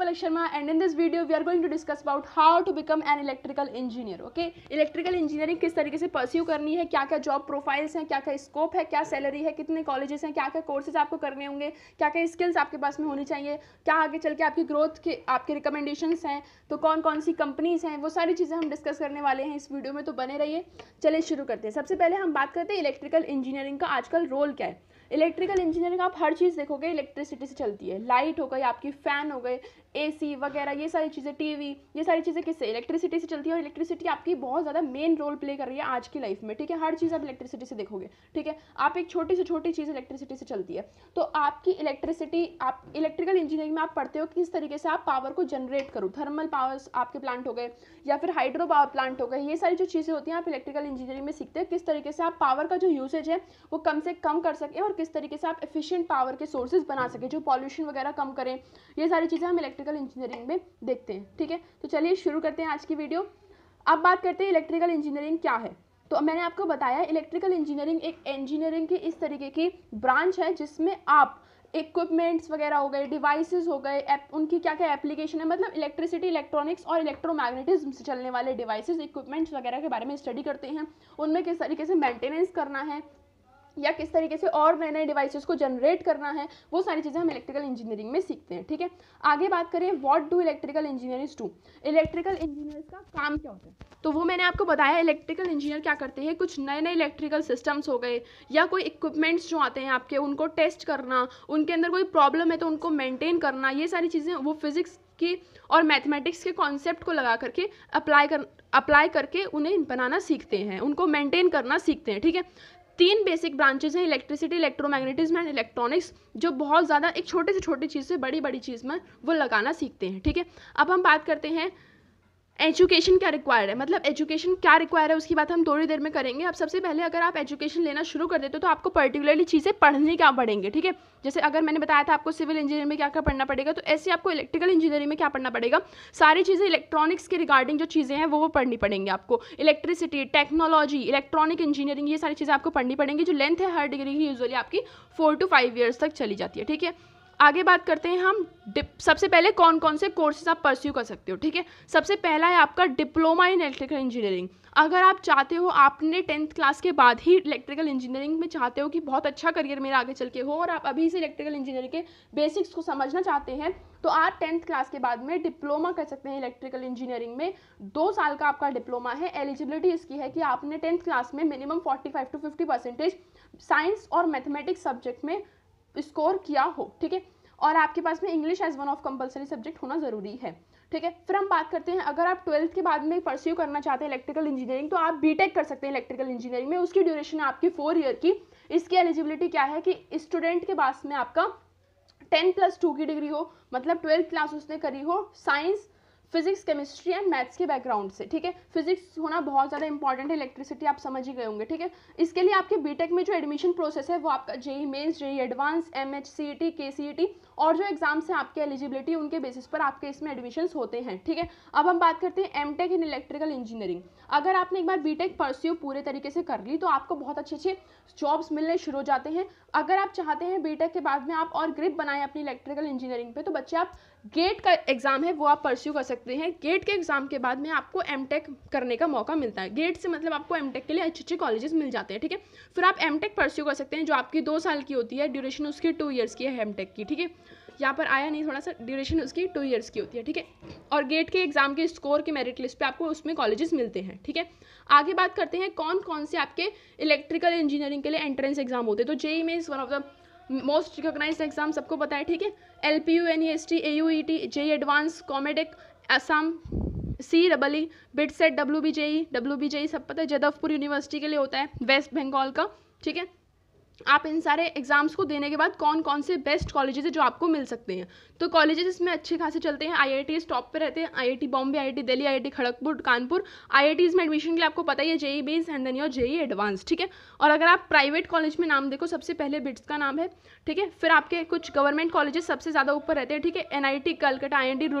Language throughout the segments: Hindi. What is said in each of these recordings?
Palak Sharma and in this video we are going to discuss about how to become an electrical engineer okay electrical engineering किस तरीके से pursue करनी है क्या क्या job profiles हैं क्या क्या scope है क्या salary है कितने colleges हैं क्या क्या courses आपको करने होंगे क्या क्या skills आपके पास में होनी चाहिए क्या आगे चल के आपकी growth के आपके recommendations हैं तो कौन कौन सी कंपनीज़ हैं वो सारी चीज़ें हम डिस्कस करने वाले हैं इस वीडियो में तो बने रहिए चले शुरू करते हैं सबसे पहले हम बात करते हैं इलेक्ट्रिकल इंजीनियरिंग का आजकल रोल क्या है इलेक्ट्रिकल इंजीनियरिंग आप हर चीज़ देखोगे इलेक्ट्रिसिटी से चलती है लाइट हो गई आपकी फ़ैन हो गए एसी वगैरह ये सारी चीज़ें टीवी ये सारी चीज़ें किससे इलेक्ट्रिसिटी से चलती है और इलेक्ट्रिसिटी आपकी बहुत ज़्यादा मेन रोल प्ले कर रही है आज की लाइफ में ठीक है हर चीज़ आप इलेक्ट्रिसिटी से देखोगे ठीक है आप एक छोटी से छोटी चीज़ इलेक्ट्रिसिटी से चलती है तो आपकी इलेक्ट्रिसिटी आप इलेक्ट्रिकल इंजीनियरिंग में आप पढ़ते हो किस तरीके से आप पावर को जनरेट करो थर्मल पावर आपके प्लांट हो गए या फिर हाइड्रो पावर प्लांट हो गए ये सारी जो चीज़ें होती हैं आप इलेक्ट्रिकल इंजीनियरिंग में सीखते हो किस तरीके से आप पावर का जो यूसेज है वो कम से कम कर सके और किस तरीके से आप एफिशिएंट पावर के सोर्सेज बना सकें जो पॉल्यूशन वगैरह कम करें ये सारी चीज़ें हम इलेक्ट्रिकल इंजीनियरिंग में देखते हैं ठीक है तो चलिए शुरू करते हैं आज की वीडियो अब बात करते हैं इलेक्ट्रिकल इंजीनियरिंग क्या है तो मैंने आपको बताया इलेक्ट्रिकल इंजीनियरिंग एक इंजीनियरिंग की इस तरीके की ब्रांच है जिसमें आप इक्विपमेंट्स वगैरह हो गए डिवाइसेस हो गए उनकी क्या क्या एप्लीकेशन है मतलब इलेक्ट्रिसिटी इलेक्ट्रॉनिक्स और इलेक्ट्रोमैग्नेटिज्म से चलने वाले डिवाइसेस इक्विपमेंट्स वगैरह के बारे में स्टडी करते हैं उनमें किस तरीके से मेंटेनेंस करना है या किस तरीके से और नए नए डिवाइसेस को जनरेट करना है वो सारी चीज़ें हम इलेक्ट्रिकल इंजीनियरिंग में सीखते हैं ठीक है आगे बात करें what do electrical engineers do electrical engineers का काम क्या होता है तो वो मैंने आपको बताया इलेक्ट्रिकल इंजीनियर क्या करते हैं कुछ नए नए इलेक्ट्रिकल सिस्टम्स हो गए या कोई इक्विपमेंट्स जो आते हैं आपके उनको टेस्ट करना उनके अंदर कोई प्रॉब्लम है तो उनको मेनटेन करना ये सारी चीज़ें वो फिज़िक्स की और मैथमेटिक्स के कॉन्सेप्ट को लगा करके अप्लाई कर अप्लाई करके उन्हें बनाना सीखते हैं उनको मेंटेन करना सीखते हैं ठीक है तीन बेसिक ब्रांचेज हैं इलेक्ट्रिसिटी इलेक्ट्रोमैग्नेटिज्म एंड इलेक्ट्रॉनिक्स जो बहुत ज़्यादा एक छोटे से छोटी चीज़ से बड़ी बड़ी चीज़ में वो लगाना सीखते हैं ठीक है अब हम बात करते हैं एजुकेशन क्या रिक्वायर्ड है मतलब एजुकेशन क्या रिक्वायर है उसकी बात हम थोड़ी देर में करेंगे अब सबसे पहले अगर आप एजुकेशन लेना शुरू कर देते हो तो आपको पर्टिकुलरली चीज़ें पढ़नी क्या पड़ेंगे ठीक है जैसे अगर मैंने बताया था आपको सिविल इंजीनियरिंग में क्या क्या पढ़ना पड़ेगा तो ऐसे आपको इलेक्ट्रिकल इंजीनियरिंग में क्या पढ़ना पड़ेगा सारी चीज़ें इलेक्ट्रॉनिक्स के रिगार्डिंग जो चीज़ें हैं वो वो पढ़नी पड़ेंगी आपको इलेक्ट्रिसिटी टेक्नोलॉजी इलेक्ट्रॉनिक इंजीनियरिंग ये सारी चीज़ें आपको पढ़नी पड़ेंगी जो लेंथ है हर डिग्री की यूजली आपकी फोर टू फाइव ईयर्स तक चली जाती है ठीक है आगे बात करते हैं हम सबसे पहले कौन कौन से कोर्सेज आप परस्यू कर सकते हो ठीक है सबसे पहला है आपका डिप्लोमा इन इलेक्ट्रिकल इंजीनियरिंग अगर आप चाहते हो आपने टेंथ क्लास के बाद ही इलेक्ट्रिकल इंजीनियरिंग में चाहते हो कि बहुत अच्छा करियर मेरा आगे चल के हो और आप अभी से इलेक्ट्रिकल इंजीनियरिंग के बेसिक्स को समझना चाहते हैं तो आप टेंथ क्लास के बाद में डिप्लोमा कर सकते हैं इलेक्ट्रिकल इंजीनियरिंग में दो साल का आपका डिप्लोमा है एलिजिबिलिटी इसकी है कि आपने टेंथ क्लास में minimum forty five to fifty percentage science और मैथमेटिक्स सब्जेक्ट में स्कोर किया हो ठीक है और आपके पास में English as one of compulsory subject होना ज़रूरी है ठीक है फिर हम बात करते हैं अगर आप ट्वेल्थ के बाद में परस्यू करना चाहते हैं इलेक्ट्रिकल इंजीनियरिंग तो आप बीटेक कर सकते हैं इलेक्ट्रिकल इंजीनियरिंग में उसकी ड्यूरेशन है आपकी फोर ईयर की इसकी एलिजिबिलिटी क्या है कि स्टूडेंट के पास में आपका टेन प्लस टू की डिग्री हो मतलब ट्वेल्थ क्लास उसने करी हो science physics chemistry and maths के बैकग्राउंड से ठीक है फिजिक्स होना बहुत ज़्यादा इंपॉर्टेंट है इलेक्ट्रिसिटी आप समझ ही गए होंगे ठीक है इसके लिए आपके बीटेक में जो एडमिशन प्रोसेस है वो आपका JEE mains JEE advance M H C E T K C E T और जो एग्जाम्स हैं आपके एलिजिबिलिटी उनके बेसिस पर आपके इसमें एडमिशन होते हैं ठीक है अब हम बात करते हैं M tech in electrical engineering अगर आपने एक बार बी टेक परस्यू पूरे तरीके से कर ली तो आपको बहुत अच्छे अच्छे जॉब्स मिलने शुरू हो जाते हैं अगर आप चाहते हैं बीटेक के बाद में आप और ग्रिप बनाएं अपनी इलेक्ट्रिकल इंजीनियरिंग पे तो बच्चे आप गेट का एग्ज़ाम है वो आप परस्यू कर सकते हैं गेट के एग्ज़ाम के बाद में आपको एम करने का मौका मिलता है गेट से मतलब आपको एम के लिए अच्छे अच्छे कॉलेजेस मिल जाते हैं ठीक है फिर आप एम परस्यू कर सकते हैं जो आपकी दो साल की होती है ड्यूरेशन उसकी टू ईयर्स की है एम की ठीक है यहाँ पर आया नहीं थोड़ा सा ड्यूरेशन उसकी टू ईयर्स की होती है ठीक है और गेट के एग्जाम के स्कोर के मेरिट लिस्ट पे आपको उसमें कॉलेजेस मिलते हैं ठीक है आगे बात करते हैं कौन कौन से आपके इलेक्ट्रिकल इंजीनियरिंग के लिए एंट्रेंस एग्जाम होते हैं तो जेई में is one of the most recognise exam सबको पता है ठीक है L P U N E S T A U E T J advance COMEDK Assam C double E BIT SAT W B J E W B J E सब पता है जदवपुर यूनिवर्सिटी के लिए होता है वेस्ट बंगाल का ठीक है आप इन सारे एग्ज़ाम्स को देने के बाद कौन कौन से बेस्ट कॉलेजेस हैं जो आपको मिल सकते हैं तो कॉलेजेस इसमें अच्छे खासे चलते हैं आई टॉप पे रहते हैं आई बॉम्बे आई दिल्ली आई आई खड़गपुर कानपुर आई में एडमिशन के लिए आपको पता ही है JEE base and then your JEE advance ठीक है और अगर आप प्राइवेट कॉलेज में नाम देखो सबसे पहले बिट्स का नाम है ठीक है फिर आपके कुछ गवर्नमेंट कॉलेजेस सबसे ज़्यादा ऊपर रहते हैं ठीक है N I T Calcutta I N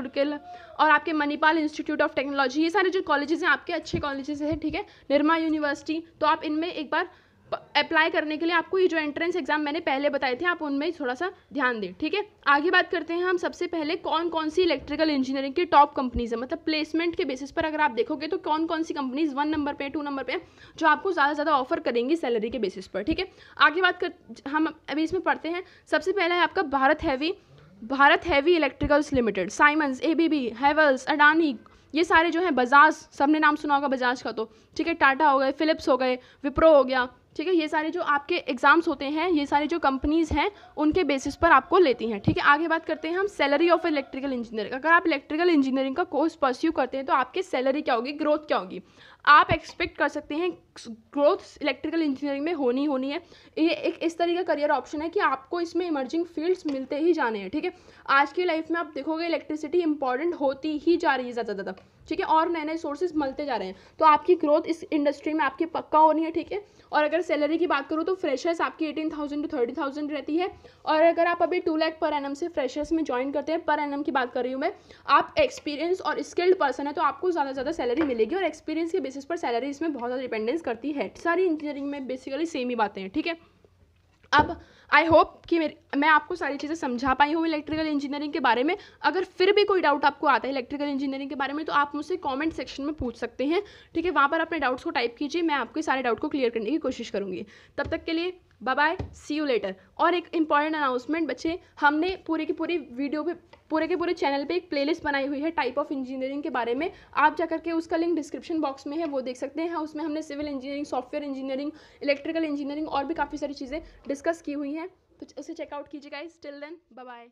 और आपके मणिपाल इंस्टीट्यूट ऑफ टेक्नोलॉजी ये सारे जो कॉलेजेस हैं आपके अच्छे कॉलेजेस हैं ठीक है निर्मा यूनिवर्सिटी तो आप इनमें एक बार अप्लाई करने के लिए आपको ये जो एंट्रेंस एग्ज़ाम मैंने पहले बताए थे आप उनमें थोड़ा सा ध्यान दें ठीक है आगे बात करते हैं हम सबसे पहले कौन कौन सी इलेक्ट्रिकल इंजीनियरिंग की टॉप कंपनीज है मतलब प्लेसमेंट के बेसिस पर अगर आप देखोगे तो कौन कौन सी कंपनीज वन नंबर पे टू नंबर पे जो आपको ज़्यादा से ज़्यादा ऑफर करेंगी सैलरी के बेसिस पर ठीक है आगे बात कर हम अभी इसमें पढ़ते हैं सबसे पहला है आपका Bharat heavy Bharat heavy electricals limited Siemens B Havells Adani ये सारे जो हैं बजाज सबने नाम सुना होगा बजाज का तो ठीक है टाटा हो गए फिलिप्स हो गए विप्रो हो गया ठीक है ये सारे जो आपके एग्ज़ाम्स होते हैं ये सारे जो कंपनीज़ हैं उनके बेसिस पर आपको लेती हैं ठीक है आगे बात करते हैं हम सैलरी ऑफ इलेक्ट्रिकल इंजीनियरिंग अगर आप इलेक्ट्रिकल इंजीनियरिंग का कोर्स परस्यू करते हैं तो आपकी सैलरी क्या होगी ग्रोथ क्या होगी आप एक्सपेक्ट कर सकते हैं ग्रोथ इलेक्ट्रिकल इंजीनियरिंग में होनी होनी है ये एक इस तरह का करियर ऑप्शन है कि आपको इसमें इमर्जिंग फील्ड्स मिलते ही जाने हैं ठीक है आज की लाइफ में आप देखोगे इलेक्ट्रिसिटी इंपॉर्टेंट होती ही जा रही है ज़्यादा ज़्यादा ठीक है और नए नए सोर्सेज मिलते जा रहे हैं तो आपकी ग्रोथ इस इंडस्ट्री में आपकी पक्का होनी है ठीक है और अगर सैलरी की बात करूँ तो फ्रेशर्स आपकी eighteen thousand to thirty thousand रहती है और अगर आप अभी टू लैख पर एनम से फ्रेशर्स में ज्वाइन करते हैं पर एनम की बात कर रही हूँ मैं आप एक्सपीरियंस और स्किल्ड पर्सन है तो आपको ज़्यादा ज़्यादा सैलरी मिलेगी और एक्सपीरियंस के बेसिस पर सैलरी इसमें बहुत ज़्यादा डिपेंडेंस करती है सारी इंजीनियरिंग में बेसिकली सेम ही बातें हैं ठीक है अब आई होप कि मेरी मैं आपको सारी चीज़ें समझा पाई हूँ इलेक्ट्रिकल इंजीनियरिंग के बारे में अगर फिर भी कोई डाउट आपको आता है इलेक्ट्रिकल इंजीनियरिंग के बारे में तो आप मुझसे कमेंट सेक्शन में पूछ सकते हैं ठीक है वहाँ पर अपने डाउट्स को टाइप कीजिए मैं आपके सारे डाउट को क्लियर करने की कोशिश करूँगी तब तक के लिए बाय सी यू लेटर और एक इम्पॉर्टेंट अनाउंसमेंट बच्चे हमने पूरे की पूरी वीडियो पे पूरे के पूरे चैनल पे एक प्लेलिस्ट बनाई हुई है टाइप ऑफ इंजीनियरिंग के बारे में आप जा करके उसका लिंक डिस्क्रिप्शन बॉक्स में है वो देख सकते हैं हाँ, उसमें हमने civil engineering software engineering electrical engineering और भी काफ़ी सारी चीज़ें डिस्कस की हुई हैं तो उसे चेकआउट कीजिएगा स्टिल देन बाय